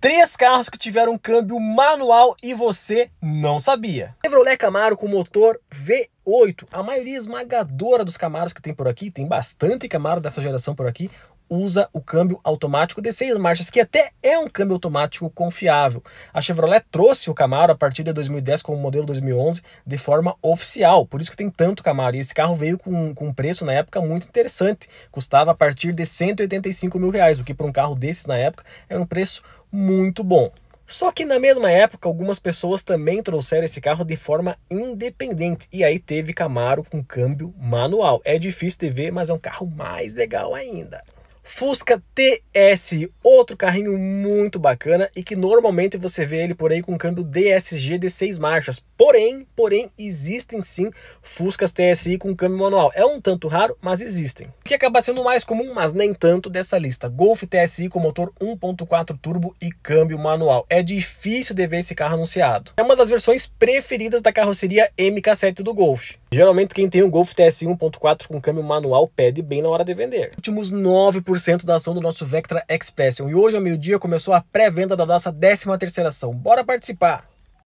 Três carros que tiveram câmbio manual e você não sabia. Chevrolet Camaro com motor V8. A maioria esmagadora dos Camaros que tem por aqui, tem bastante Camaro dessa geração por aqui, usa o câmbio automático de seis marchas, que até é um câmbio automático confiável. A Chevrolet trouxe o Camaro a partir de 2010 como modelo 2011 de forma oficial, por isso que tem tanto Camaro. E esse carro veio com, com um preço na época muito interessante, custava a partir de 185 mil reais, o que para um carro desses na época era um preço muito bom. Só que na mesma época, algumas pessoas também trouxeram esse carro de forma independente. E aí teve Camaro com câmbio manual. É difícil de ver, mas é um carro mais legal ainda. Fusca TS, outro carrinho muito bacana e que normalmente você vê ele por aí com câmbio DSG de 6 marchas. Porém, porém existem sim Fuscas TSI com câmbio manual. É um tanto raro, mas existem. O que acaba sendo mais comum, mas nem tanto dessa lista. Golf TSI com motor 1.4 turbo e câmbio manual. É difícil de ver esse carro anunciado. É uma das versões preferidas da carroceria MK7 do Golf. Geralmente quem tem um Golf TSI 1.4 com câmbio manual pede bem na hora de vender. Últimos 9% da ação do nosso Vectra Expression e hoje ao meio-dia começou a pré-venda da nossa 13ª ação. Bora participar!